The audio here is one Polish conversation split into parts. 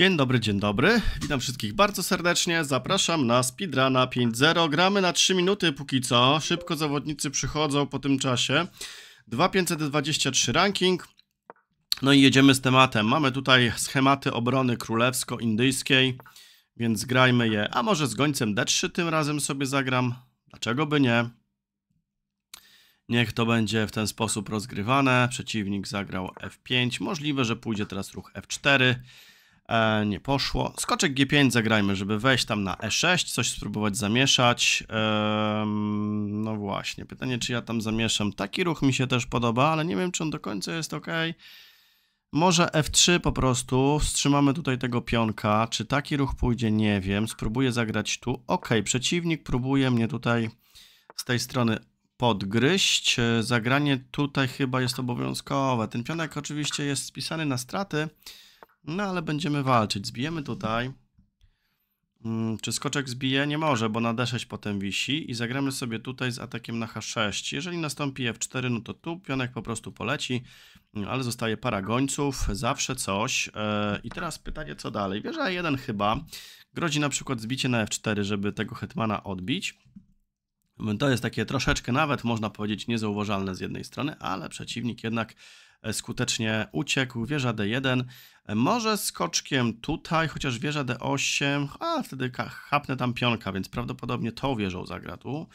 Dzień dobry, dzień dobry. Witam wszystkich bardzo serdecznie. Zapraszam na Speedruna 5.0. Gramy na 3 minuty póki co. Szybko zawodnicy przychodzą po tym czasie. 2523 ranking. No i jedziemy z tematem. Mamy tutaj schematy obrony królewsko-indyjskiej, więc grajmy je. A może z gońcem D3 tym razem sobie zagram? Dlaczego by nie? Niech to będzie w ten sposób rozgrywane. Przeciwnik zagrał F5. Możliwe, że pójdzie teraz ruch F4. E, nie poszło. Skoczek G5 zagrajmy, żeby wejść tam na E6, coś spróbować zamieszać. E, no właśnie, pytanie czy ja tam zamieszam. Taki ruch mi się też podoba, ale nie wiem czy on do końca jest ok. Może F3 po prostu, wstrzymamy tutaj tego pionka. Czy taki ruch pójdzie? Nie wiem. Spróbuję zagrać tu. Ok, przeciwnik próbuje mnie tutaj z tej strony podgryźć. E, zagranie tutaj chyba jest obowiązkowe. Ten pionek oczywiście jest spisany na straty, no ale będziemy walczyć. Zbijemy tutaj. Mm, czy skoczek zbije? Nie może, bo na d6 potem wisi i zagramy sobie tutaj z atakiem na h6. Jeżeli nastąpi f4, no to tu pionek po prostu poleci, mm, ale zostaje para gońców, zawsze coś. E, I teraz pytanie, co dalej? Wieża 1 chyba grozi na przykład zbicie na f4, żeby tego hetmana odbić. To jest takie troszeczkę nawet, można powiedzieć, niezauważalne z jednej strony, ale przeciwnik jednak e, skutecznie uciekł. Wieża D1, e, może skoczkiem tutaj, chociaż wieża D8, a wtedy chapnę tam pionka, więc prawdopodobnie to wieżą zagra tu.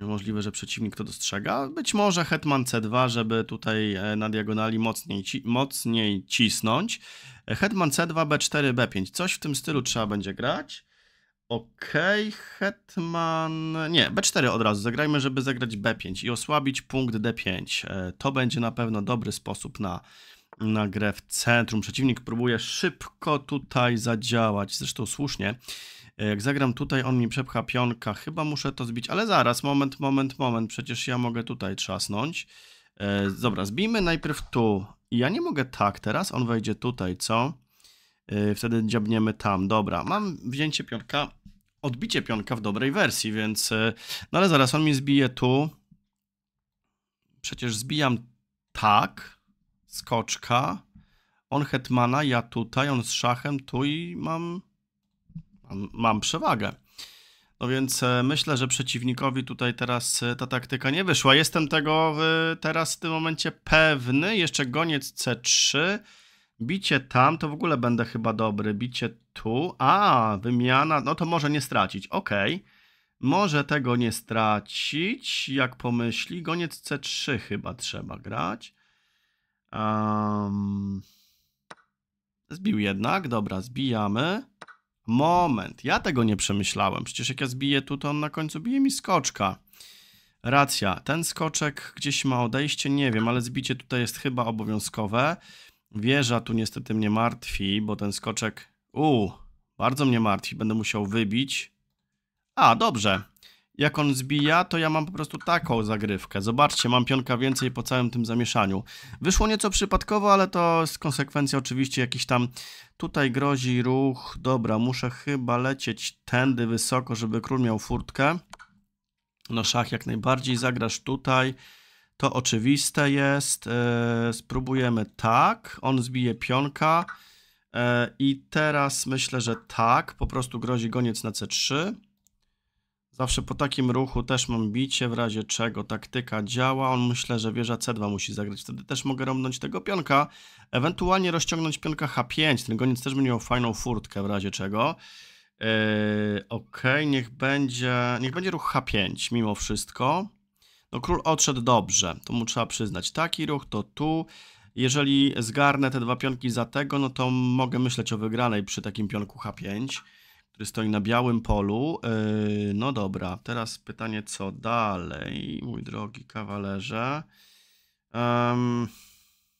Możliwe, że przeciwnik to dostrzega. Być może Hetman C2, żeby tutaj e, na diagonali mocniej, ci mocniej cisnąć. Hetman C2, B4, B5. Coś w tym stylu trzeba będzie grać. Okej, okay, Hetman... Nie, B4 od razu zagrajmy, żeby zagrać B5 i osłabić punkt D5. E, to będzie na pewno dobry sposób na, na grę w centrum. Przeciwnik próbuje szybko tutaj zadziałać, zresztą słusznie. E, jak zagram tutaj, on mi przepcha pionka. Chyba muszę to zbić, ale zaraz, moment, moment, moment. Przecież ja mogę tutaj trzasnąć. E, dobra, zbijmy najpierw tu. Ja nie mogę tak teraz, on wejdzie tutaj, co? wtedy dziabniemy tam. Dobra, mam wzięcie pionka odbicie pionka w dobrej wersji, więc... E, no ale zaraz, on mi zbije tu. Przecież zbijam tak, skoczka, on hetmana, ja tutaj, on z szachem tu i mam, mam, mam przewagę. No więc e, myślę, że przeciwnikowi tutaj teraz e, ta taktyka nie wyszła. Jestem tego teraz w tym momencie pewny. Jeszcze goniec C3. Bicie tam, to w ogóle będę chyba dobry. Bicie tu. A, wymiana. No to może nie stracić. Ok. Może tego nie stracić, jak pomyśli. Goniec C3 chyba trzeba grać. Um... Zbił jednak. Dobra, zbijamy. Moment, ja tego nie przemyślałem. Przecież jak ja zbiję tu, to on na końcu bije mi skoczka. Racja, ten skoczek gdzieś ma odejście, nie wiem, ale zbicie tutaj jest chyba obowiązkowe. Wieża tu niestety mnie martwi, bo ten skoczek... Uuu, bardzo mnie martwi, będę musiał wybić. A, dobrze. Jak on zbija, to ja mam po prostu taką zagrywkę. Zobaczcie, mam pionka więcej po całym tym zamieszaniu. Wyszło nieco przypadkowo, ale to z konsekwencja oczywiście jakiś tam... Tutaj grozi ruch. Dobra, muszę chyba lecieć tędy wysoko, żeby król miał furtkę. No szach jak najbardziej, zagrasz tutaj. To oczywiste jest. E, spróbujemy tak. On zbije pionka. E, I teraz myślę, że tak. Po prostu grozi goniec na C3. Zawsze po takim ruchu też mam bicie, w razie czego taktyka działa. On myślę, że wieża C2 musi zagrać. Wtedy też mogę romnąć tego pionka, ewentualnie rozciągnąć pionka H5. Ten goniec też będzie miał fajną furtkę, w razie czego. E, ok, niech będzie, niech będzie ruch H5 mimo wszystko. No król odszedł dobrze, to mu trzeba przyznać. Taki ruch to tu. Jeżeli zgarnę te dwa pionki za tego, no to mogę myśleć o wygranej przy takim pionku H5, który stoi na białym polu. Yy, no dobra, teraz pytanie co dalej, mój drogi kawalerze. Um,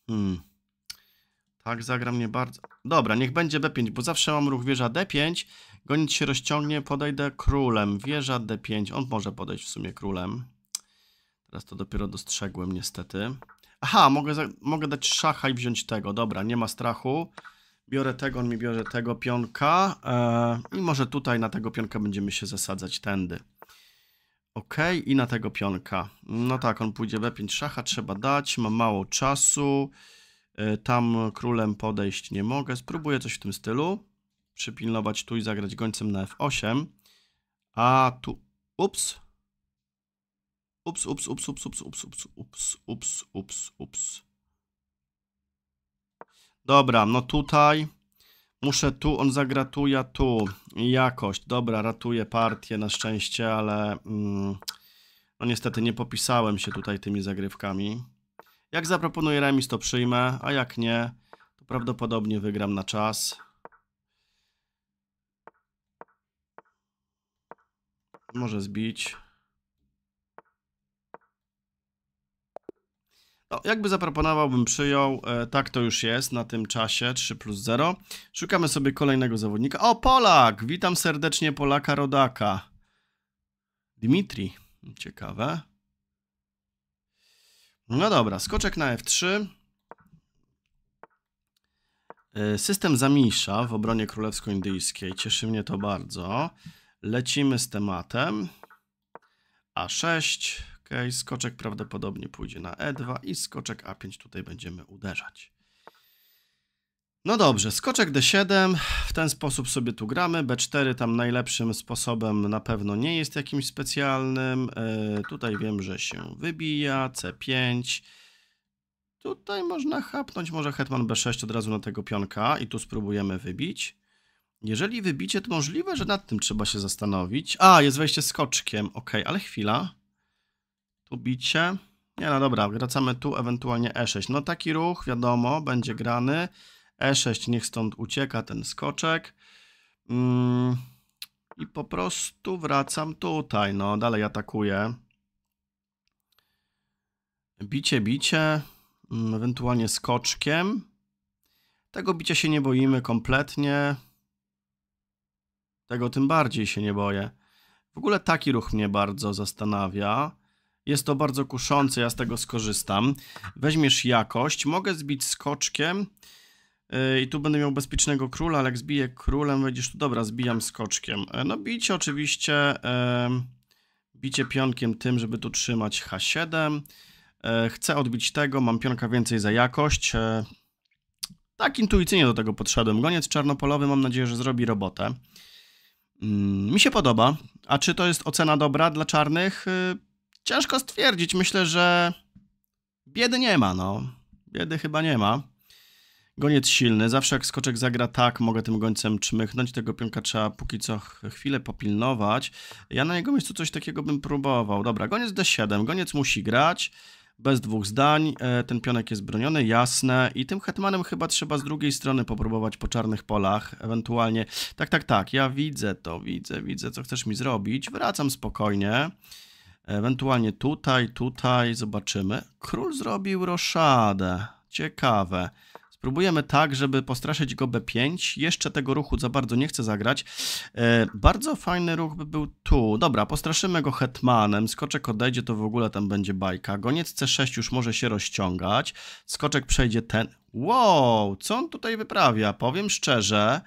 hmm. Tak, zagra mnie bardzo. Dobra, niech będzie B5, bo zawsze mam ruch wieża D5. Gonić się rozciągnie, podejdę królem. Wieża D5, on może podejść w sumie królem. Teraz to dopiero dostrzegłem niestety. Aha, mogę, mogę dać szacha i wziąć tego. Dobra, nie ma strachu. Biorę tego, on mi bierze tego pionka. E, I może tutaj na tego pionka będziemy się zasadzać tędy. Ok, i na tego pionka. No tak, on pójdzie we 5 szacha, trzeba dać. Mam mało czasu. E, tam królem podejść nie mogę. Spróbuję coś w tym stylu. Przypilnować tu i zagrać gońcem na F8. A tu... Ups, Ups, ups, ups, ups, ups, ups, ups, ups, ups, ups, ups. Dobra, no tutaj muszę tu, on zagratuje tu. Jakość, dobra, ratuje partię na szczęście, ale mm, no niestety nie popisałem się tutaj tymi zagrywkami. Jak zaproponuję remis, to przyjmę, a jak nie, to prawdopodobnie wygram na czas. Może zbić. No, jakby zaproponował, bym przyjął. E, tak to już jest na tym czasie, 3 plus 0. Szukamy sobie kolejnego zawodnika. O, Polak! Witam serdecznie Polaka Rodaka. Dmitri Ciekawe. No dobra, skoczek na F3. E, system zamisza w obronie królewsko-indyjskiej. Cieszy mnie to bardzo. Lecimy z tematem. A6. Ok, skoczek prawdopodobnie pójdzie na E2 i skoczek A5 tutaj będziemy uderzać. No dobrze, skoczek D7, w ten sposób sobie tu gramy, B4 tam najlepszym sposobem na pewno nie jest jakimś specjalnym, yy, tutaj wiem, że się wybija, C5, tutaj można chapnąć może hetman B6 od razu na tego pionka i tu spróbujemy wybić. Jeżeli wybicie, to możliwe, że nad tym trzeba się zastanowić. A, jest wejście skoczkiem, ok, ale chwila. Ubicie. Nie, no dobra, wracamy tu, ewentualnie E6. No taki ruch, wiadomo, będzie grany. E6, niech stąd ucieka ten skoczek. Mm, I po prostu wracam tutaj, no dalej atakuję. Bicie, bicie, mm, ewentualnie skoczkiem. Tego bicia się nie boimy kompletnie. Tego tym bardziej się nie boję. W ogóle taki ruch mnie bardzo zastanawia. Jest to bardzo kuszące, ja z tego skorzystam. Weźmiesz jakość, mogę zbić skoczkiem y, i tu będę miał bezpiecznego króla, ale jak zbiję królem, wejdziesz tu, dobra, zbijam skoczkiem. E, no bicie oczywiście, bicie pionkiem tym, żeby tu trzymać H7. E, chcę odbić tego, mam pionka więcej za jakość. E, tak intuicyjnie do tego podszedłem. Goniec czarnopolowy mam nadzieję, że zrobi robotę. Mm, mi się podoba. A czy to jest ocena dobra dla czarnych? Y, Ciężko stwierdzić. Myślę, że biedy nie ma, no. Biedy chyba nie ma. Goniec silny. Zawsze jak skoczek zagra tak, mogę tym gońcem czmychnąć. Tego pionka trzeba póki co chwilę popilnować. Ja na jego miejscu coś takiego bym próbował. Dobra, goniec d7. Goniec musi grać. Bez dwóch zdań. E, ten pionek jest broniony, jasne. I tym hetmanem chyba trzeba z drugiej strony popróbować po czarnych polach. Ewentualnie... Tak, tak, tak. Ja widzę to. Widzę, widzę, co chcesz mi zrobić. Wracam spokojnie. Ewentualnie tutaj, tutaj, zobaczymy. Król zrobił roszadę. Ciekawe. Spróbujemy tak, żeby postraszyć go B5. Jeszcze tego ruchu za bardzo nie chcę zagrać. E, bardzo fajny ruch by był tu. Dobra, postraszymy go hetmanem. Skoczek odejdzie, to w ogóle tam będzie bajka. Goniec C6 już może się rozciągać. Skoczek przejdzie ten... Wow, co on tutaj wyprawia? Powiem szczerze,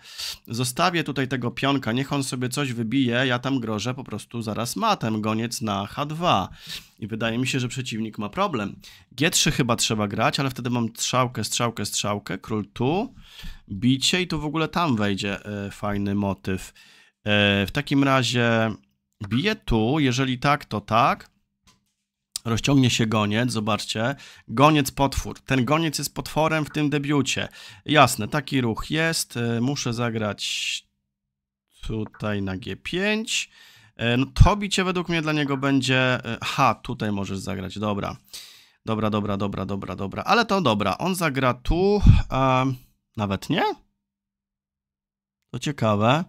zostawię tutaj tego pionka, niech on sobie coś wybije, ja tam grożę po prostu zaraz matem, goniec na H2. I wydaje mi się, że przeciwnik ma problem. G3 chyba trzeba grać, ale wtedy mam strzałkę, strzałkę, strzałkę, król tu, bicie i tu w ogóle tam wejdzie e, fajny motyw. E, w takim razie bije tu, jeżeli tak, to tak rozciągnie się goniec, zobaczcie, goniec potwór, ten goniec jest potworem w tym debiucie, jasne, taki ruch jest, e, muszę zagrać tutaj na G5, e, no to bicie według mnie dla niego będzie, e, ha, tutaj możesz zagrać, dobra, dobra, dobra, dobra, dobra, dobra, ale to dobra, on zagra tu, a... nawet nie? To ciekawe.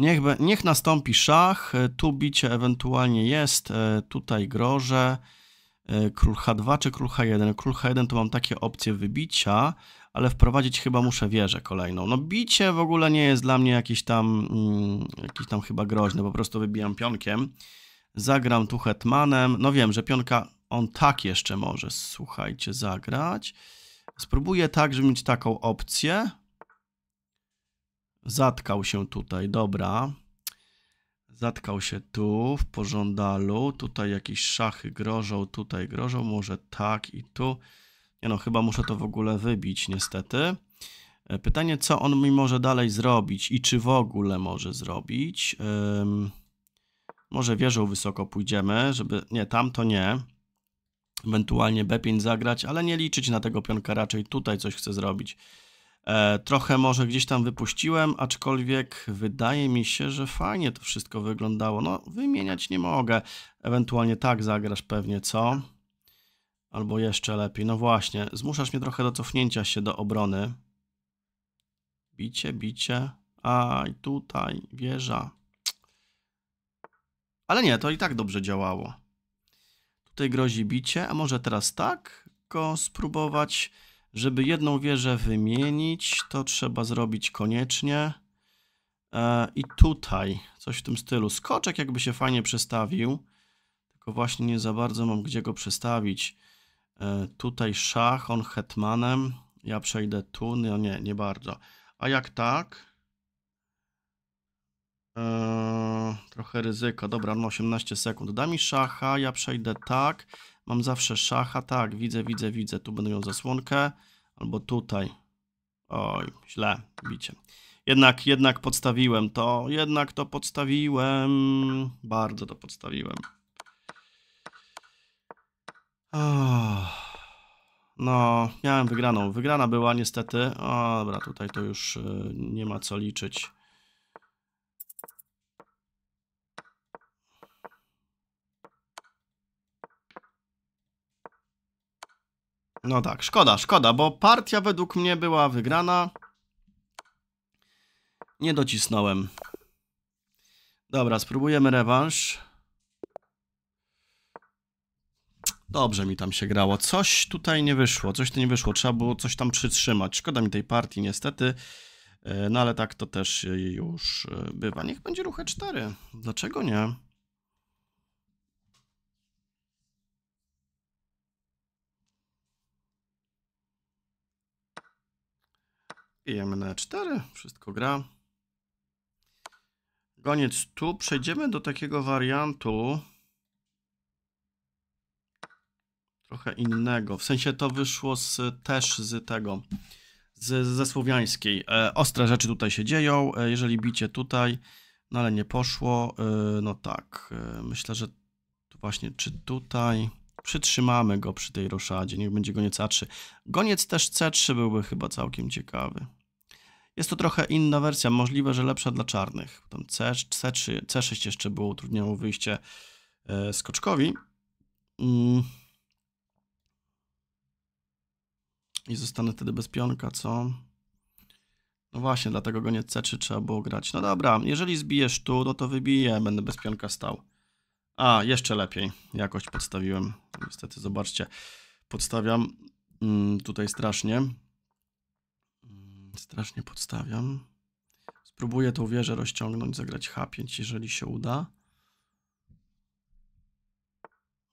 Niech, be, niech nastąpi szach, e, tu bicie ewentualnie jest, e, tutaj groże, e, król h2 czy król h1. Król h1 to mam takie opcje wybicia, ale wprowadzić chyba muszę wieżę kolejną. No bicie w ogóle nie jest dla mnie jakieś tam, mm, jakieś tam chyba groźne, po prostu wybijam pionkiem. Zagram tu hetmanem, no wiem, że pionka on tak jeszcze może, słuchajcie, zagrać. Spróbuję tak, żeby mieć taką opcję. Zatkał się tutaj, dobra. Zatkał się tu, w pożądalu. Tutaj jakieś szachy grożą, tutaj grożą, może tak i tu. Nie no, chyba muszę to w ogóle wybić niestety. E, pytanie, co on mi może dalej zrobić i czy w ogóle może zrobić. Um, może wieżą wysoko pójdziemy, żeby... Nie, tam to nie. Ewentualnie B5 zagrać, ale nie liczyć na tego pionka raczej. Tutaj coś chce zrobić. E, trochę może gdzieś tam wypuściłem, aczkolwiek wydaje mi się, że fajnie to wszystko wyglądało. No, wymieniać nie mogę. Ewentualnie tak zagrasz pewnie, co? Albo jeszcze lepiej. No właśnie, zmuszasz mnie trochę do cofnięcia się do obrony. Bicie, bicie. Aj, tutaj, wieża. Ale nie, to i tak dobrze działało. Tutaj grozi bicie, a może teraz tak go spróbować... Żeby jedną wieżę wymienić, to trzeba zrobić koniecznie. E, I tutaj coś w tym stylu. Skoczek jakby się fajnie przestawił, tylko właśnie nie za bardzo mam gdzie go przestawić. E, tutaj szach, on hetmanem. Ja przejdę tu, no nie, nie bardzo. A jak tak? Eee, trochę ryzyko. Dobra, no 18 sekund. Da mi szacha, ja przejdę tak. Mam zawsze szacha, tak, widzę, widzę, widzę. Tu będę miał zasłonkę, albo tutaj. Oj, źle, bicie. Jednak, jednak podstawiłem to, jednak to podstawiłem. Bardzo to podstawiłem. No, miałem wygraną. Wygrana była niestety. O, dobra, tutaj to już y, nie ma co liczyć. No tak, szkoda, szkoda, bo partia według mnie była wygrana. Nie docisnąłem. Dobra, spróbujemy rewanż. Dobrze mi tam się grało. Coś tutaj nie wyszło, coś tu nie wyszło. Trzeba było coś tam przytrzymać. Szkoda mi tej partii niestety. E, no ale tak to też e, już e, bywa. Niech będzie ruch E4. Dlaczego nie? Pijemy na 4, e wszystko gra. Goniec tu. Przejdziemy do takiego wariantu trochę innego. W sensie to wyszło z, też z tego, z, ze słowiańskiej. E, ostre rzeczy tutaj się dzieją. E, jeżeli bicie tutaj, no ale nie poszło, e, no tak. E, myślę, że właśnie czy tutaj przytrzymamy go przy tej roszadzie, niech będzie goniec A3. Goniec też C3 byłby chyba całkiem ciekawy. Jest to trochę inna wersja, możliwe, że lepsza dla czarnych. Tam C, C3, C6 jeszcze było, utrudniało wyjście e, skoczkowi. Mm. I zostanę wtedy bez pionka, co? No właśnie, dlatego goniec C3 trzeba było grać. No dobra, jeżeli zbijesz tu, no to wybiję, będę bez pionka stał. A, jeszcze lepiej. Jakoś podstawiłem. Niestety, zobaczcie. Podstawiam mm, tutaj strasznie. Mm, strasznie podstawiam. Spróbuję tą wieżę rozciągnąć, zagrać H5, jeżeli się uda.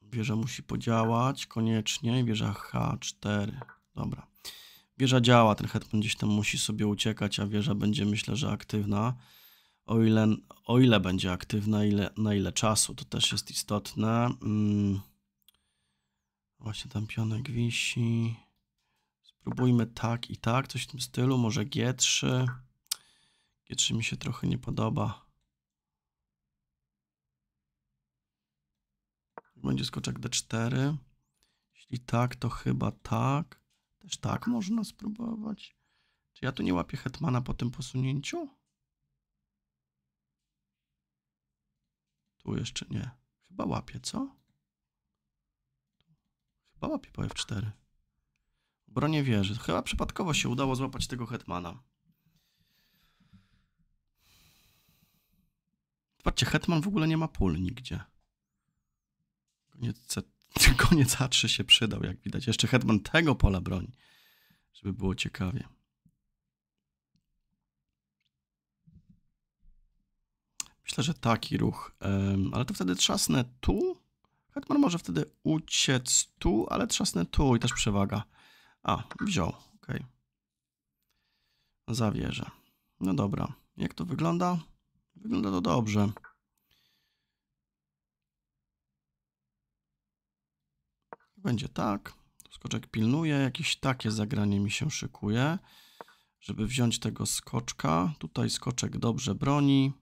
Wieża musi podziałać koniecznie. Wieża H4. Dobra. Wieża działa, ten hetman gdzieś tam musi sobie uciekać, a wieża będzie myślę, że aktywna o ile, o ile będzie aktywna, ile, na ile czasu, to też jest istotne. Mm. Właśnie tam pionek wisi. Spróbujmy tak i tak, coś w tym stylu, może G3. G3 mi się trochę nie podoba. Będzie skoczek D4. Jeśli tak, to chyba tak. Też tak można spróbować. Czy ja tu nie łapię hetmana po tym posunięciu? Tu jeszcze nie. Chyba łapie, co? Chyba łapie po F4. Bronie wieży. Chyba przypadkowo się udało złapać tego hetmana. Zobaczcie, hetman w ogóle nie ma pól nigdzie. Koniec, C, koniec A3 się przydał, jak widać. Jeszcze hetman tego pola broni, żeby było ciekawie. Myślę, że taki ruch. Ale to wtedy trzasnę tu. Hetman może wtedy uciec tu, ale trzasnę tu i też przewaga. A, wziął. ok. Zawierzę. No dobra. Jak to wygląda? Wygląda to dobrze. Będzie tak. Skoczek pilnuje. Jakieś takie zagranie mi się szykuje, żeby wziąć tego skoczka. Tutaj skoczek dobrze broni.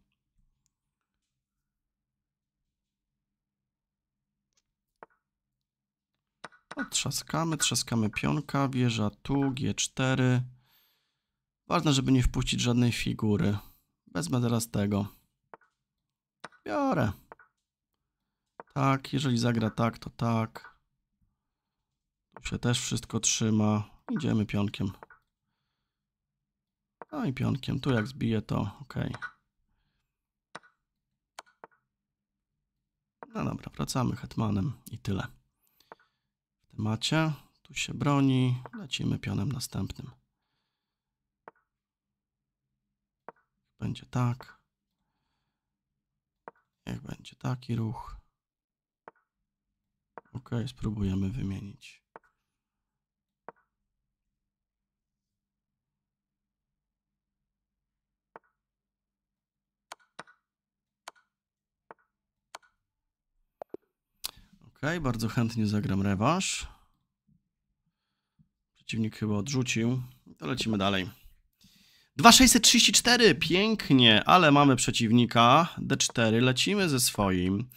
Potrzaskamy, trzaskamy pionka, wieża tu, G4. Ważne, żeby nie wpuścić żadnej figury. Wezmę teraz tego. Biorę. Tak, jeżeli zagra tak, to tak. Tu się też wszystko trzyma. Idziemy pionkiem. No i pionkiem. Tu jak zbije, to ok. No dobra, wracamy hetmanem i tyle macie. Tu się broni. Lecimy pionem następnym. Będzie tak. Niech będzie taki ruch. Ok, spróbujemy wymienić. bardzo chętnie zagram Rewasz. Przeciwnik chyba odrzucił. To lecimy dalej. 2634, pięknie, ale mamy przeciwnika. D4, lecimy ze swoim.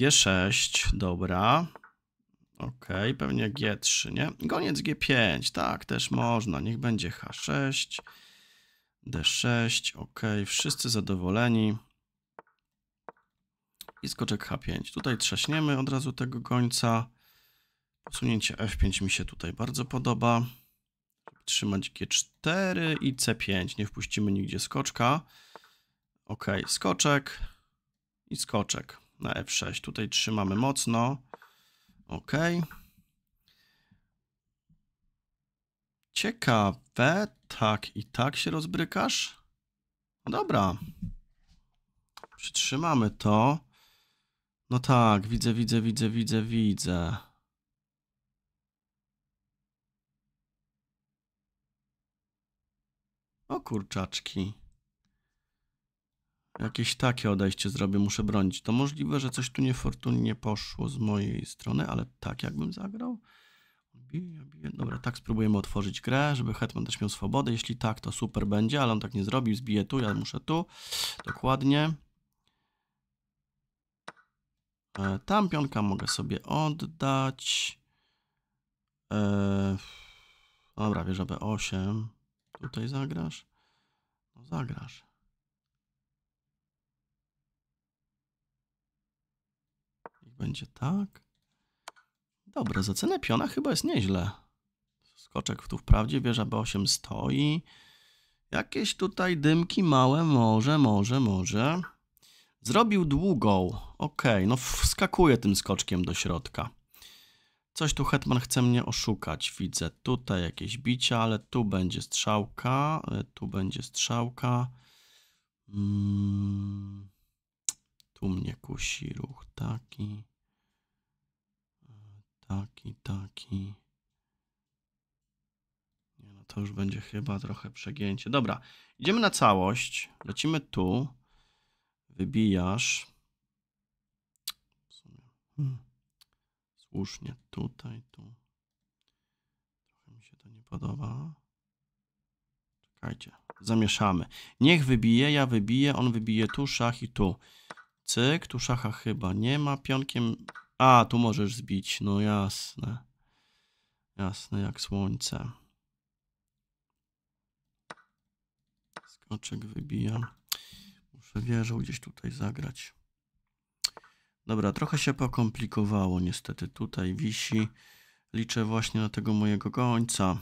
G6, dobra. Ok, pewnie G3, nie? Goniec G5, tak, też można. Niech będzie H6, D6, ok, wszyscy zadowoleni i skoczek H5. Tutaj trzaśniemy od razu tego gońca. Posunięcie F5 mi się tutaj bardzo podoba. Trzymać G4 i C5. Nie wpuścimy nigdzie skoczka. Ok, skoczek i skoczek na F6. Tutaj trzymamy mocno. Ok. Ciekawe. Tak i tak się rozbrykasz? No dobra. Przytrzymamy to. No tak, widzę, widzę, widzę, widzę, widzę. O kurczaczki. Jakieś takie odejście zrobię, muszę bronić. To możliwe, że coś tu niefortunnie poszło z mojej strony, ale tak jakbym zagrał. Dobra, tak spróbujemy otworzyć grę, żeby Hetman też miał swobodę. Jeśli tak, to super będzie, ale on tak nie zrobi. Zbije tu, ja muszę tu. Dokładnie. E, tam pionka mogę sobie oddać. Eee, dobra, wieża B8. Tutaj zagrasz? No zagrasz. Niech będzie tak. Dobra, za cenę piona chyba jest nieźle. Skoczek tu wprawdzie, wieża B8 stoi. Jakieś tutaj dymki małe, może, może, może. Zrobił długą. Ok, no wskakuje tym skoczkiem do środka. Coś tu Hetman chce mnie oszukać. Widzę tutaj jakieś bicia, ale tu będzie strzałka. E, tu będzie strzałka. Mm, tu mnie kusi ruch taki. E, taki, taki. Nie, no to już będzie chyba trochę przegięcie. Dobra, idziemy na całość. Lecimy tu wybijasz. Hmm. Słusznie, tutaj, tu. Trochę mi się to nie podoba. Czekajcie, zamieszamy. Niech wybije, ja wybiję, on wybije tu, szach i tu. Cyk, tu szacha chyba nie ma, pionkiem... A, tu możesz zbić, no jasne. Jasne, jak słońce. Skoczek wybijam przewierzał gdzieś tutaj zagrać. Dobra, trochę się pokomplikowało niestety. Tutaj wisi. Liczę właśnie na tego mojego gońca.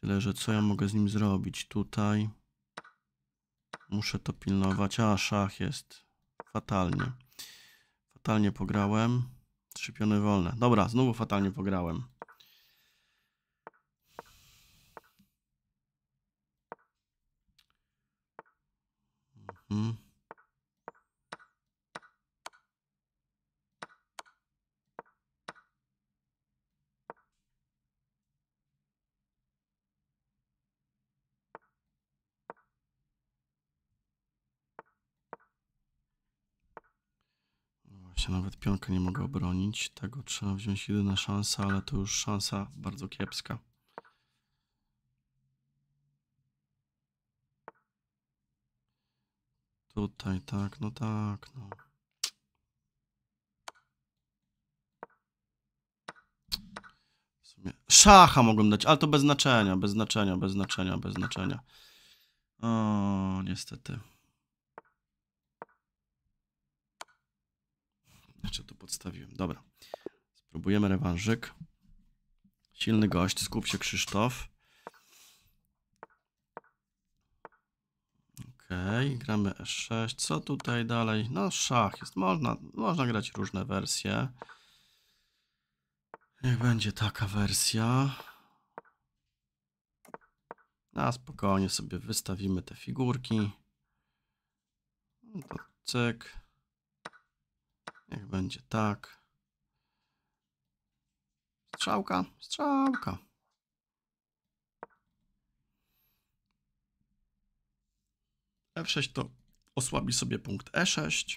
Tyle, że co ja mogę z nim zrobić tutaj. Muszę to pilnować. A, szach jest. Fatalnie. Fatalnie pograłem. Trzy piony wolne. Dobra, znowu fatalnie pograłem. Hmm. No właśnie nawet pionka nie mogę obronić. Tego trzeba wziąć jedyna szansa, ale to już szansa bardzo kiepska. Tutaj, tak, no tak, no. W sumie szacha mogłem dać, ale to bez znaczenia, bez znaczenia, bez znaczenia, bez znaczenia. O, niestety. Jeszcze znaczy, to podstawiłem, dobra. Spróbujemy rewanżyk. Silny gość, skup się Krzysztof. Okej, okay, gramy E6. Co tutaj dalej? No szach jest, można, można grać różne wersje. Niech będzie taka wersja. A spokojnie sobie wystawimy te figurki. No to cyk. Niech będzie tak. Strzałka, strzałka. F6 to osłabi sobie punkt E6.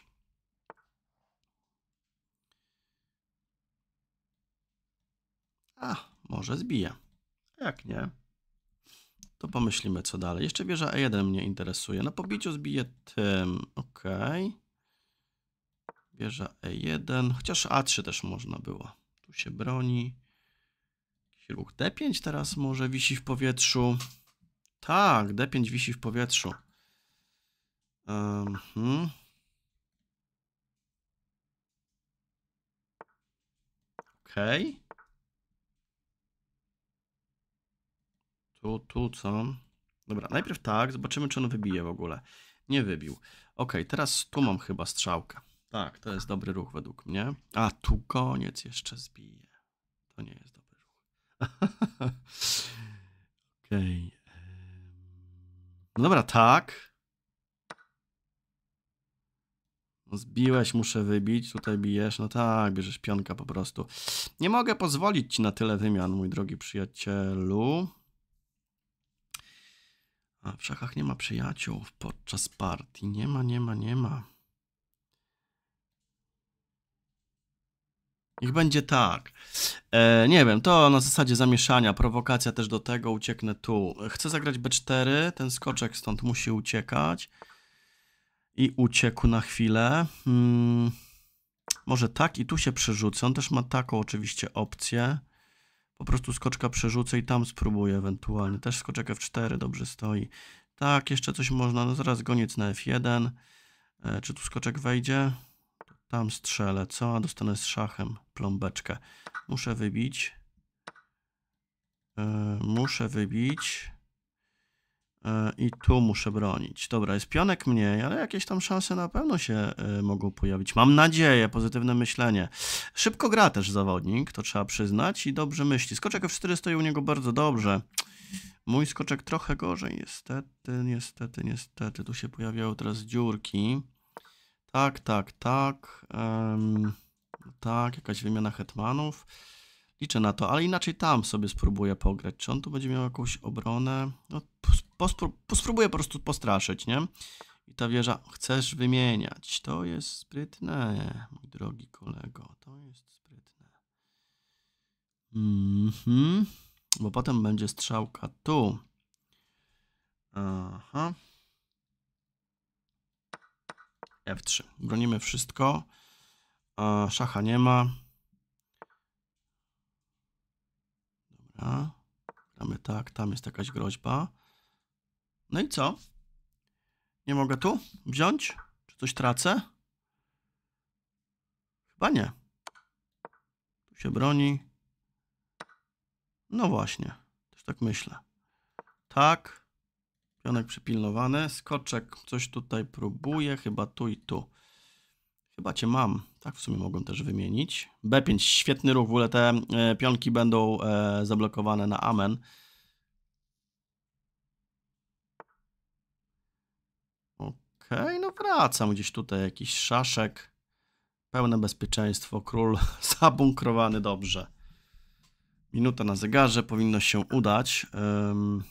A, może zbije. jak nie, to pomyślimy co dalej. Jeszcze wieża E1 mnie interesuje. Na pobiciu zbije tym. Ok. Wieża E1. Chociaż A3 też można było. Tu się broni. Ruch D5 teraz może wisi w powietrzu. Tak, D5 wisi w powietrzu. Mhm. Okej. Okay. Tu, tu co? Dobra, najpierw tak, zobaczymy czy on wybije w ogóle. Nie wybił. Ok, teraz tu mam chyba strzałkę. Tak, to jest dobry ruch według mnie. A, tu koniec jeszcze zbije. To nie jest dobry ruch. Okej. Okay. No dobra, tak. Zbiłeś, muszę wybić, tutaj bijesz, no tak, bierzesz pionka po prostu. Nie mogę pozwolić ci na tyle wymian, mój drogi przyjacielu. A w szachach nie ma przyjaciół podczas partii. Nie ma, nie ma, nie ma. Niech będzie tak. E, nie wiem, to na zasadzie zamieszania, prowokacja też do tego, ucieknę tu. Chcę zagrać B4, ten skoczek stąd musi uciekać i uciekł na chwilę. Hmm, może tak i tu się przerzucę. On też ma taką oczywiście opcję. Po prostu skoczka przerzucę i tam spróbuję ewentualnie. Też skoczek F4 dobrze stoi. Tak, jeszcze coś można. No zaraz goniec na F1. E, czy tu skoczek wejdzie? Tam strzelę, co? A dostanę z szachem plombeczkę. Muszę wybić. E, muszę wybić. E, I tu muszę bronić. Dobra, jest pionek mniej, ale jakieś tam szanse na pewno się e, mogą pojawić. Mam nadzieję, pozytywne myślenie. Szybko gra też zawodnik, to trzeba przyznać i dobrze myśli. Skoczek F4 stoi u niego bardzo dobrze. Mój skoczek trochę gorzej, niestety, niestety, niestety. Tu się pojawiają teraz dziurki. Tak, tak, tak. Um, tak, jakaś wymiana hetmanów. Liczę na to, ale inaczej tam sobie spróbuję pograć. Czy on tu będzie miał jakąś obronę? No, pospr spróbuję po prostu postraszyć, nie? I ta wieża, chcesz wymieniać. To jest sprytne, mój drogi kolego. To jest sprytne. Mhm. Mm Bo potem będzie strzałka tu. Aha. F3. Bronimy wszystko. A szacha nie ma. Dobra. Gramy tak. Tam jest jakaś groźba. No i co? Nie mogę tu wziąć? Czy coś tracę? Chyba nie. Tu się broni. No właśnie, też tak myślę. Tak. Pionek przypilnowany. Skoczek coś tutaj próbuje, chyba tu i tu. Chyba cię mam. Tak w sumie mogą też wymienić. B5, świetny ruch. W ogóle te e, pionki będą e, zablokowane na amen. Okej, no wracam gdzieś tutaj, jakiś szaszek. Pełne bezpieczeństwo, król zabunkrowany dobrze. Minuta na zegarze, powinno się udać. Um,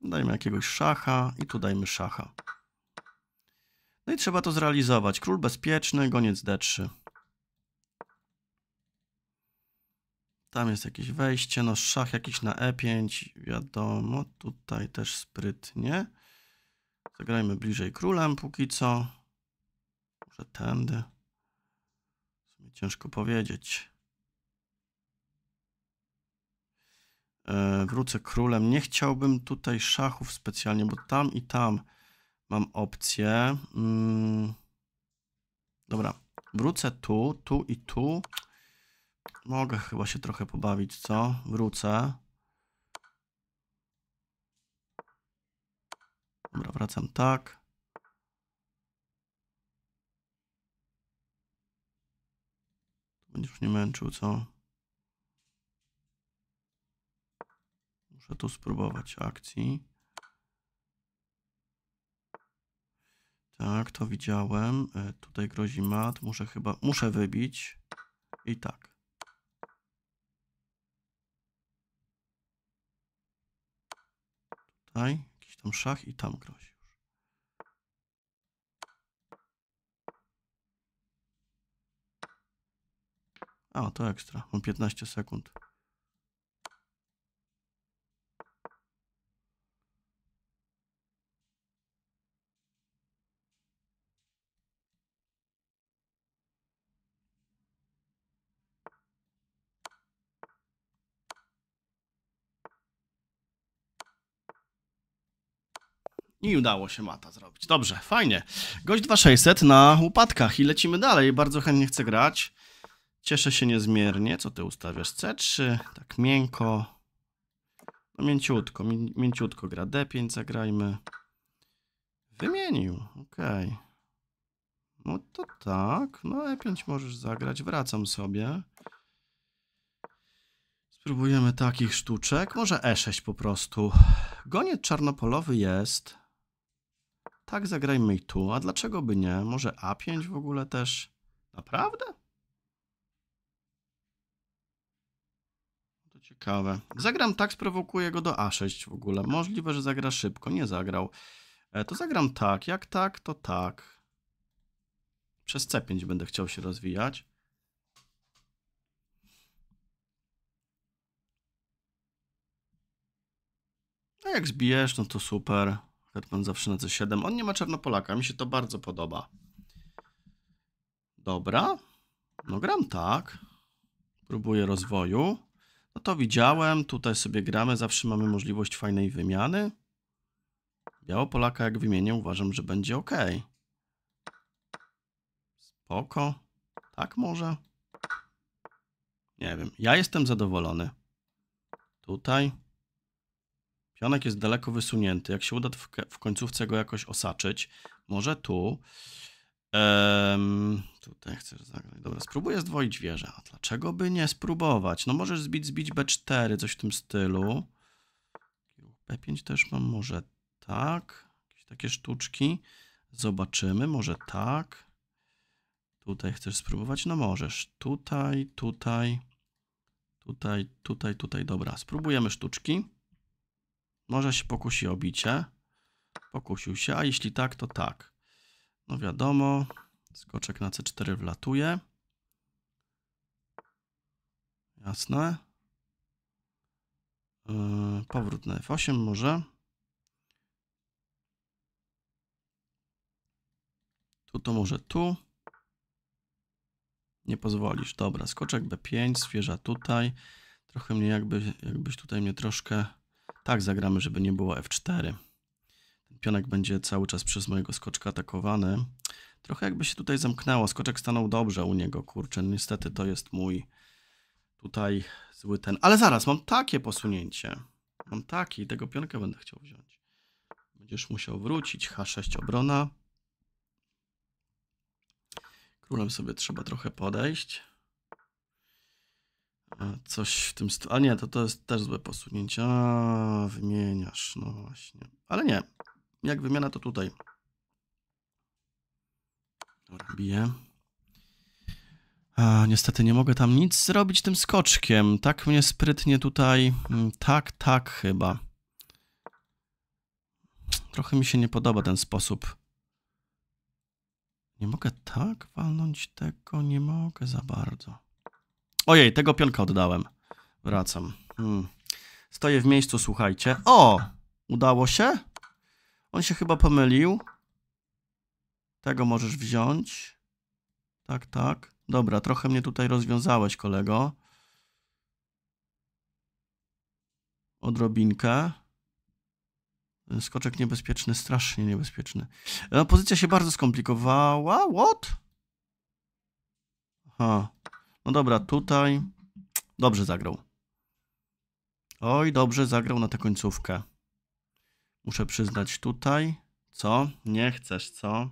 dajmy jakiegoś szacha i tu dajmy szacha. No i trzeba to zrealizować. Król bezpieczny, goniec D3. Tam jest jakieś wejście, no szach jakiś na E5, wiadomo, tutaj też sprytnie. Zagrajmy bliżej królem póki co. Może tędy. W sumie ciężko powiedzieć. E, wrócę królem. Nie chciałbym tutaj szachów specjalnie, bo tam i tam mam opcję. Mm. Dobra, wrócę tu, tu i tu. Mogę chyba się trochę pobawić, co? Wrócę. Dobra, wracam tak. Będziesz nie męczył, co? Muszę tu spróbować akcji. Tak, to widziałem. E, tutaj grozi mat. Muszę chyba... Muszę wybić. I tak. Tutaj. Jakiś tam szach i tam grozi już. A, to ekstra. Mam 15 sekund. I udało się mata zrobić. Dobrze, fajnie. Gość 2600 na łopatkach i lecimy dalej. Bardzo chętnie chcę grać. Cieszę się niezmiernie. Co ty ustawiasz? C3, tak miękko. No mięciutko, mi, mięciutko gra. D5 zagrajmy. Wymienił, okej. Okay. No to tak, no E5 możesz zagrać, wracam sobie. Spróbujemy takich sztuczek, może E6 po prostu. Goniec czarnopolowy jest. Tak, zagrajmy i tu. A dlaczego by nie? Może A5 w ogóle też? Naprawdę? To ciekawe. Zagram tak, sprowokuję go do A6 w ogóle. Możliwe, że zagra szybko. Nie zagrał. E, to zagram tak. Jak tak, to tak. Przez C5 będę chciał się rozwijać. A jak zbijesz, no to super. Hetman zawsze na C7. On nie ma czarnopolaka, mi się to bardzo podoba. Dobra. No gram tak. Próbuję rozwoju. No to widziałem, tutaj sobie gramy, zawsze mamy możliwość fajnej wymiany. Białopolaka jak wymienię, uważam, że będzie ok. Spoko. Tak może? Nie wiem. Ja jestem zadowolony. Tutaj. Pionek jest daleko wysunięty. Jak się uda w, w końcówce go jakoś osaczyć, może tu. Um, tutaj chcesz zagrać. Dobra, spróbuję zdwoić wieżę. A dlaczego by nie spróbować? No możesz zbić, zbić B4, coś w tym stylu. B5 też mam, może tak. Jakieś takie sztuczki. Zobaczymy, może tak. Tutaj chcesz spróbować? No możesz. Tutaj, tutaj, tutaj, tutaj, tutaj. Dobra, spróbujemy sztuczki. Może się pokusi o bicie. Pokusił się, a jeśli tak, to tak. No wiadomo, skoczek na C4 wlatuje. Jasne. Yy, powrót na F8 może. Tu to może tu. Nie pozwolisz. Dobra, skoczek B5, świeża tutaj. Trochę mnie jakby, jakbyś tutaj mnie troszkę tak zagramy, żeby nie było f4. Ten pionek będzie cały czas przez mojego skoczka atakowany. Trochę jakby się tutaj zamknęło. Skoczek stanął dobrze u niego, kurczę. Niestety to jest mój tutaj zły ten. Ale zaraz, mam takie posunięcie. Mam taki i tego pionka będę chciał wziąć. Będziesz musiał wrócić. H6 obrona. Królem sobie trzeba trochę podejść. Coś w tym stylu. A nie, to, to jest też złe posunięcie. A, wymieniasz, no właśnie. Ale nie. Jak wymiana, to tutaj. Dobra, biję. A, niestety nie mogę tam nic zrobić tym skoczkiem. Tak mnie sprytnie tutaj... Mm, tak, tak chyba. Trochę mi się nie podoba ten sposób. Nie mogę tak walnąć tego, nie mogę za bardzo. Ojej, tego pionka oddałem. Wracam. Hmm. Stoję w miejscu, słuchajcie. O! Udało się? On się chyba pomylił. Tego możesz wziąć. Tak, tak. Dobra, trochę mnie tutaj rozwiązałeś, kolego. Odrobinkę. Skoczek niebezpieczny, strasznie niebezpieczny. E, no, pozycja się bardzo skomplikowała. What? Ha. No dobra, tutaj dobrze zagrał. Oj, dobrze zagrał na tę końcówkę. Muszę przyznać tutaj. Co? Nie chcesz, co?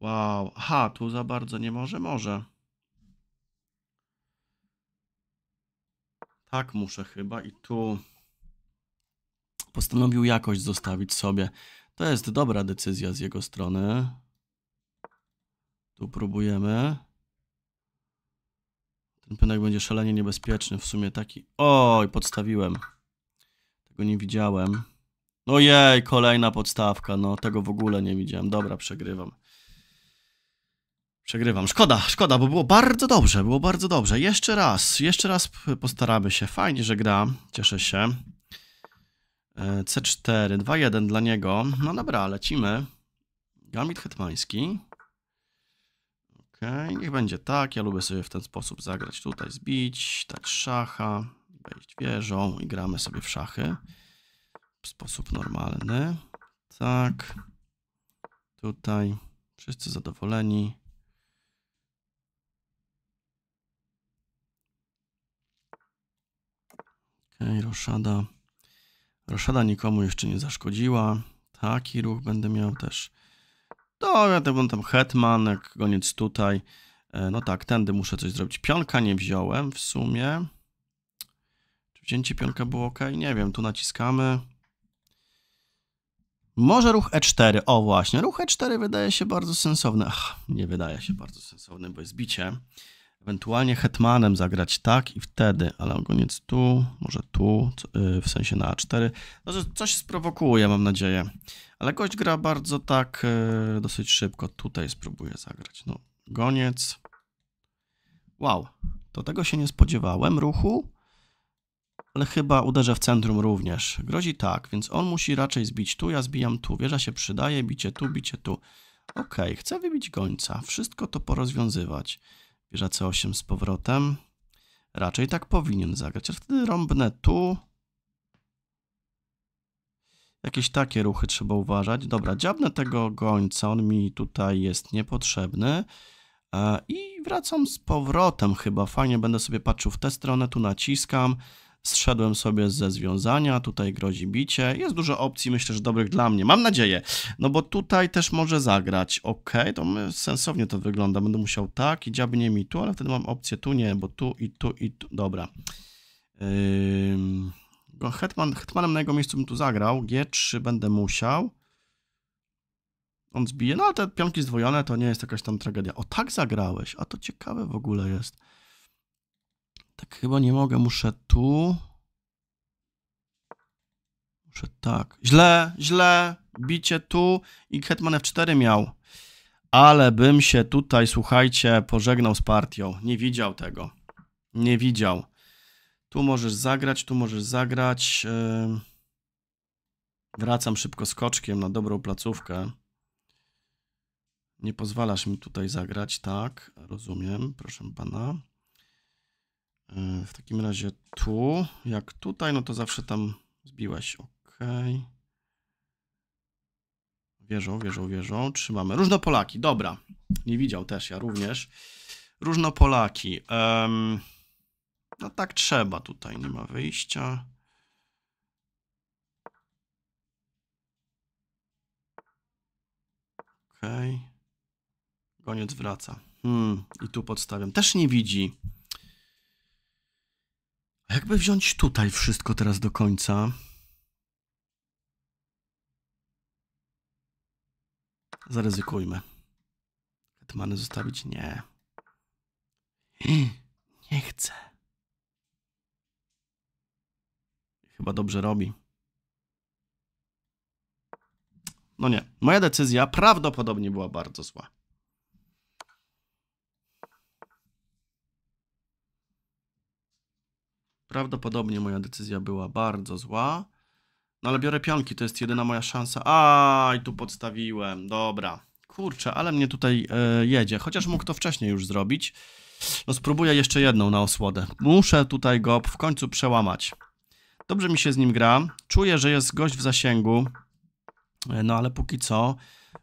Wow. Aha, tu za bardzo nie może? Może. Tak muszę chyba i tu postanowił jakoś zostawić sobie. To jest dobra decyzja z jego strony. Tu próbujemy. Ten pędak będzie szalenie niebezpieczny. W sumie taki... Oj, podstawiłem. Tego nie widziałem. Ojej, no kolejna podstawka. No, tego w ogóle nie widziałem. Dobra, przegrywam. Przegrywam. Szkoda, szkoda, bo było bardzo dobrze, było bardzo dobrze. Jeszcze raz, jeszcze raz postaramy się. Fajnie, że gra, cieszę się. E, C4, 2-1 dla niego. No dobra, lecimy. Gambit hetmański. Okej, niech będzie tak. Ja lubię sobie w ten sposób zagrać. Tutaj zbić, tak szacha, wejść wieżą i gramy sobie w szachy w sposób normalny. Tak. Tutaj wszyscy zadowoleni. Okej, okay, roszada. Roszada nikomu jeszcze nie zaszkodziła. Taki ruch będę miał też do to tam tam Hetman, koniec tutaj. E, no tak, tędy muszę coś zrobić. Pionka nie wziąłem w sumie. Czy wzięcie pionka było ok? Nie wiem, tu naciskamy. Może ruch E4, o właśnie. Ruch E4 wydaje się bardzo sensowny. Ach, nie wydaje się bardzo sensowny, bo jest bicie. Ewentualnie hetmanem zagrać tak i wtedy, ale ogoniec tu, może tu, y, w sensie na A4. No, coś sprowokuje, mam nadzieję. Ale gość gra bardzo tak, y, dosyć szybko. Tutaj spróbuję zagrać. No, goniec. Wow, to tego się nie spodziewałem ruchu, ale chyba uderzę w centrum również. Grozi tak, więc on musi raczej zbić tu, ja zbijam tu. Wieża się przydaje, bicie tu, bicie tu. Okej, okay, chcę wybić gońca. Wszystko to porozwiązywać. Bierze C8 z powrotem. Raczej tak powinien zagrać, ale wtedy rąbnę tu. Jakieś takie ruchy trzeba uważać. Dobra, dziabnę tego gońca, on mi tutaj jest niepotrzebny. E, I wracam z powrotem chyba, fajnie będę sobie patrzył w tę stronę, tu naciskam. Zszedłem sobie ze związania, tutaj grozi bicie. Jest dużo opcji, myślę, że dobrych dla mnie. Mam nadzieję, no bo tutaj też może zagrać. Ok, to sensownie to wygląda. Będę musiał tak i dziabnie mi tu, ale wtedy mam opcję tu nie, bo tu i tu i tu. Dobra. Yy... Hetman, hetmanem na jego miejscu bym tu zagrał. G3 będę musiał. On zbije, no ale te pionki zdwojone to nie jest jakaś tam tragedia. O tak zagrałeś, a to ciekawe w ogóle jest. Tak, chyba nie mogę, muszę tu. Muszę tak. Źle, źle, bicie tu i Hetman F4 miał. Ale bym się tutaj, słuchajcie, pożegnał z partią. Nie widział tego. Nie widział. Tu możesz zagrać, tu możesz zagrać. Yy, wracam szybko skoczkiem na dobrą placówkę. Nie pozwalasz mi tutaj zagrać, tak? Rozumiem, proszę pana. E, w takim razie tu, jak tutaj, no to zawsze tam zbiłeś. Ok. Wierzą, wierzą, wierzą. Trzymamy. Różnopolaki, dobra. Nie widział też ja również. Różnopolaki. Um, no tak trzeba tutaj, nie ma wyjścia. Okej. Okay. Goniec wraca. Hmm, i tu podstawiam. Też nie widzi jakby wziąć tutaj wszystko teraz do końca? Zaryzykujmy. Hetmany zostawić? Nie. Nie chcę. Chyba dobrze robi. No nie. Moja decyzja prawdopodobnie była bardzo zła. Prawdopodobnie moja decyzja była bardzo zła. No ale biorę pionki, to jest jedyna moja szansa. Aj, tu podstawiłem, dobra. Kurczę, ale mnie tutaj e, jedzie, chociaż mógł to wcześniej już zrobić. No spróbuję jeszcze jedną na osłodę. Muszę tutaj go w końcu przełamać. Dobrze mi się z nim gra. Czuję, że jest gość w zasięgu. E, no ale póki co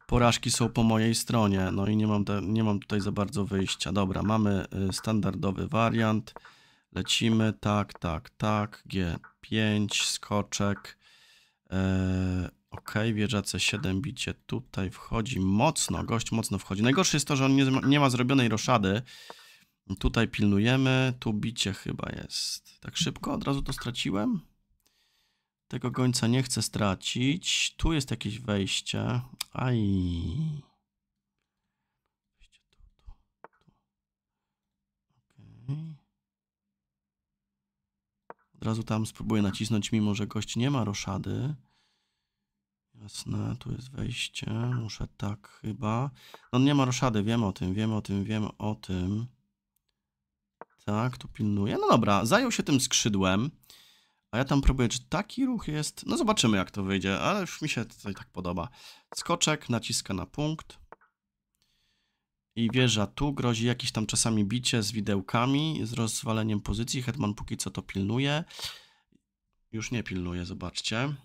porażki są po mojej stronie. No i nie mam, te, nie mam tutaj za bardzo wyjścia. Dobra, mamy e, standardowy wariant. Lecimy, tak, tak, tak, G5, skoczek. Yy, ok, wieża C7, bicie tutaj wchodzi mocno, gość mocno wchodzi. Najgorsze jest to, że on nie, nie ma zrobionej roszady. Tutaj pilnujemy, tu bicie chyba jest. Tak szybko od razu to straciłem? Tego gońca nie chcę stracić. Tu jest jakieś wejście. Aj. Od razu tam spróbuję nacisnąć, mimo że gość nie ma roszady. Jasne, tu jest wejście. Muszę tak chyba. No nie ma roszady, wiem o tym, wiem o tym, wiem o tym. Tak, tu pilnuję. No dobra, zajął się tym skrzydłem. A ja tam próbuję, czy taki ruch jest. No zobaczymy, jak to wyjdzie, ale już mi się tutaj tak podoba. Skoczek naciska na punkt i wieża tu. Grozi jakieś tam czasami bicie z widełkami, z rozwaleniem pozycji. Hetman póki co to pilnuje. Już nie pilnuje, zobaczcie.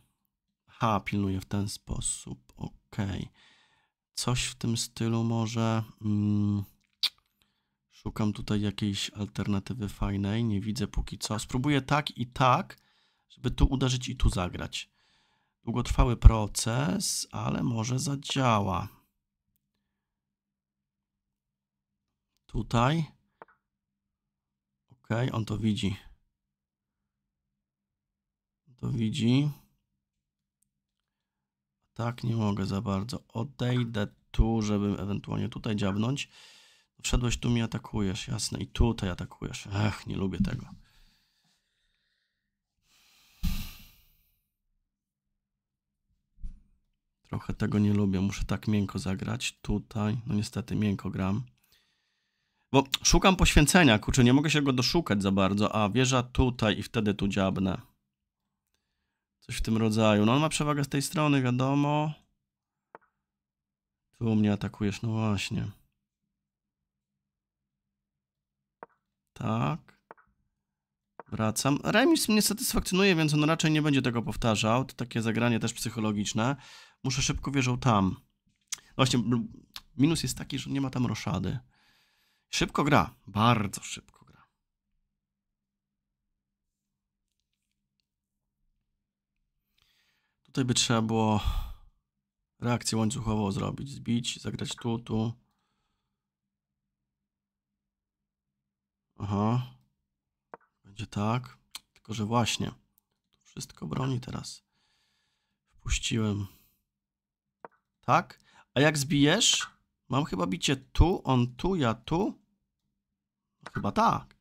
Ha, pilnuje w ten sposób, ok. Coś w tym stylu może... Mm. Szukam tutaj jakiejś alternatywy fajnej, nie widzę póki co. Spróbuję tak i tak, żeby tu uderzyć i tu zagrać. Długotrwały proces, ale może zadziała. tutaj. Ok, on to widzi. On to widzi. Tak, nie mogę za bardzo. Odejdę tu, żeby ewentualnie tutaj dziabnąć. Wszedłeś tu, mi atakujesz, jasne. I tutaj atakujesz. Ech, nie lubię tego. Trochę tego nie lubię. Muszę tak miękko zagrać. Tutaj, no niestety miękko gram. Bo szukam poświęcenia, kurczę, nie mogę się go doszukać za bardzo, a wieża tutaj i wtedy tu dziabnę. Coś w tym rodzaju. No on ma przewagę z tej strony, wiadomo. Tu mnie atakujesz, no właśnie. Tak. Wracam. Remis mnie satysfakcjonuje, więc on raczej nie będzie tego powtarzał. To takie zagranie też psychologiczne. Muszę szybko wierzą tam. Właśnie, minus jest taki, że nie ma tam roszady. Szybko gra, bardzo szybko gra. Tutaj by trzeba było reakcję łańcuchową zrobić, zbić, zagrać tu, tu. Aha. Będzie tak. Tylko, że właśnie. To wszystko broni teraz. Wpuściłem. Tak? A jak zbijesz? Mam chyba bicie tu, on tu, ja tu. Chyba tak.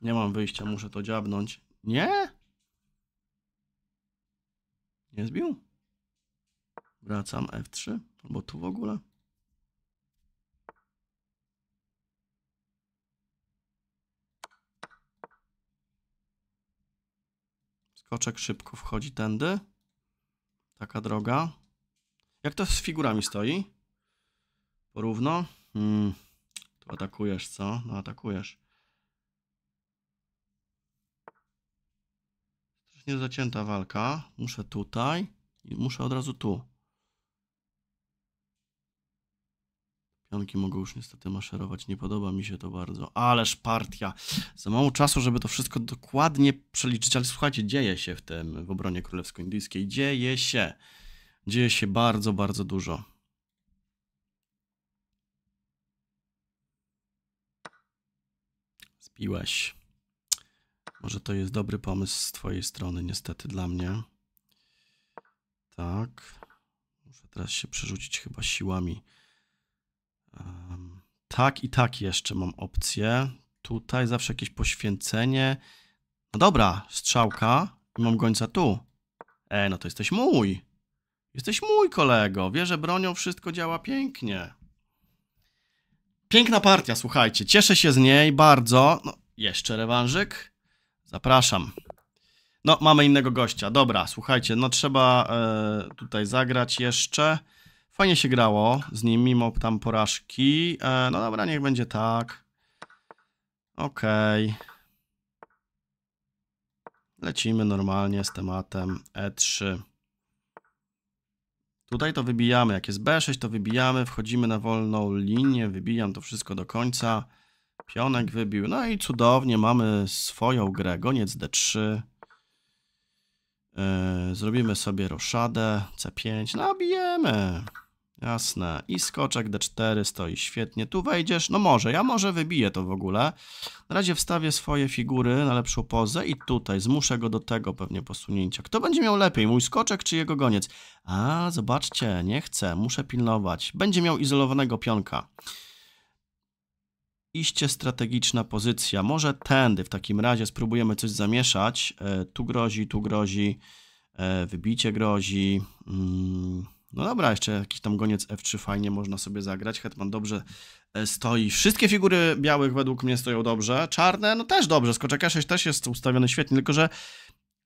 Nie mam wyjścia, muszę to dziabnąć. Nie? Nie zbił? Wracam F3, albo tu w ogóle. skoczek szybko wchodzi tędy. Taka droga. Jak to z figurami stoi? Porówno? Hmm. Tu atakujesz, co? No atakujesz. Strasznie zacięta walka. Muszę tutaj i muszę od razu tu. czcionki mogą już niestety maszerować. Nie podoba mi się to bardzo. Ależ partia. Za mało czasu, żeby to wszystko dokładnie przeliczyć, ale słuchajcie, dzieje się w tym, w obronie królewsko-indyjskiej. Dzieje się. Dzieje się bardzo, bardzo dużo. Spiłeś. Może to jest dobry pomysł z twojej strony, niestety dla mnie. Tak. Muszę teraz się przerzucić chyba siłami tak i tak jeszcze mam opcję. Tutaj zawsze jakieś poświęcenie. No dobra, strzałka. I mam gońca tu. E, no to jesteś mój. Jesteś mój kolego. Wierzę że bronią wszystko działa pięknie. Piękna partia, słuchajcie. Cieszę się z niej bardzo. No, jeszcze rewanżyk. Zapraszam. No, mamy innego gościa. Dobra, słuchajcie, no trzeba e, tutaj zagrać jeszcze. Fajnie się grało z nim, mimo tam porażki. E, no dobra, niech będzie tak. Okej. Okay. Lecimy normalnie z tematem E3. Tutaj to wybijamy. Jak jest B6, to wybijamy. Wchodzimy na wolną linię. Wybijam to wszystko do końca. Pionek wybił. No i cudownie mamy swoją grę. Goniec D3. E, zrobimy sobie roszadę C5. Nabijemy. No, bijemy. Jasne. I skoczek D4 stoi świetnie. Tu wejdziesz. No może, ja może wybiję to w ogóle. Na razie wstawię swoje figury na lepszą pozę i tutaj zmuszę go do tego pewnie posunięcia. Kto będzie miał lepiej, mój skoczek czy jego goniec? A, zobaczcie, nie chcę, muszę pilnować. Będzie miał izolowanego pionka. Iście strategiczna pozycja. Może tędy w takim razie spróbujemy coś zamieszać. E, tu grozi, tu grozi. E, wybicie grozi. Mm. No dobra, jeszcze jakiś tam goniec F3 fajnie można sobie zagrać. Hetman dobrze e, stoi. Wszystkie figury białych według mnie stoją dobrze. Czarne, no też dobrze. Skoczek K6 też jest ustawiony świetnie, tylko że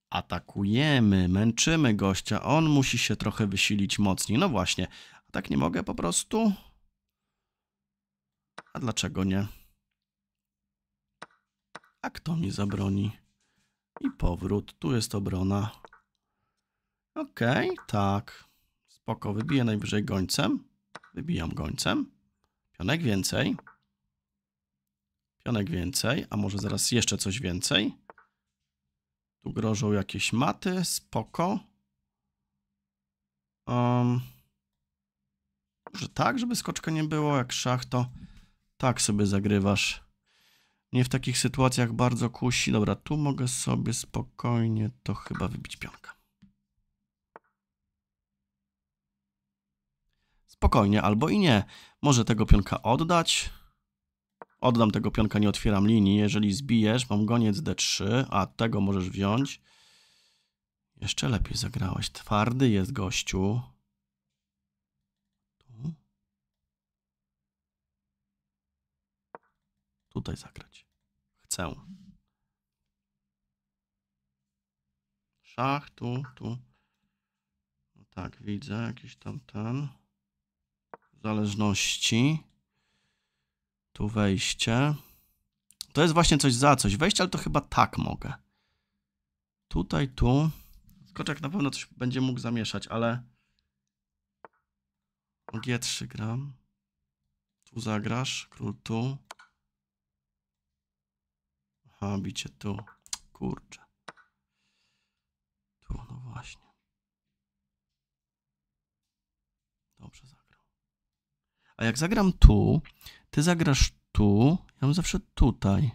atakujemy, męczymy gościa. On musi się trochę wysilić mocniej. No właśnie. A tak nie mogę po prostu? A dlaczego nie? A kto mi zabroni? I powrót. Tu jest obrona. Okej, okay, tak. Spoko, wybiję najwyżej gońcem. Wybijam gońcem. Pionek więcej. Pionek więcej, a może zaraz jeszcze coś więcej. Tu grożą jakieś maty, spoko. Um, może tak, żeby skoczka nie było, jak szach, to tak sobie zagrywasz. Nie w takich sytuacjach bardzo kusi. Dobra, tu mogę sobie spokojnie to chyba wybić pionka. Spokojnie albo i nie. Może tego pionka oddać. Oddam tego pionka, nie otwieram linii. Jeżeli zbijesz, mam goniec D3, a tego możesz wziąć. Jeszcze lepiej zagrałeś. Twardy jest gościu. Tu. Tutaj zagrać. Chcę. Szach, tu, tu. No tak, widzę jakiś tam ten zależności. Tu wejście. To jest właśnie coś za coś. Wejście, ale to chyba tak mogę. Tutaj, tu. Skoczek na pewno coś będzie mógł zamieszać, ale... G3 gram. Tu zagrasz, król tu. Aha, bicie tu. Kurczę. Tu, no właśnie. A jak zagram tu, ty zagrasz tu, ja mam zawsze tutaj.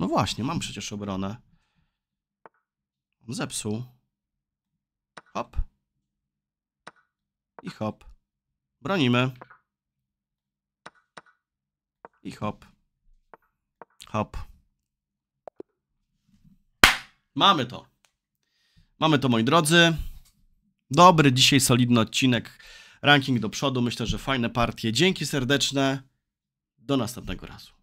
No właśnie, mam przecież obronę. Zepsuł. Hop. I hop. Bronimy. I hop. Hop. Mamy to. Mamy to, moi drodzy. Dobry, dzisiaj solidny odcinek ranking do przodu. Myślę, że fajne partie. Dzięki serdeczne. Do następnego razu.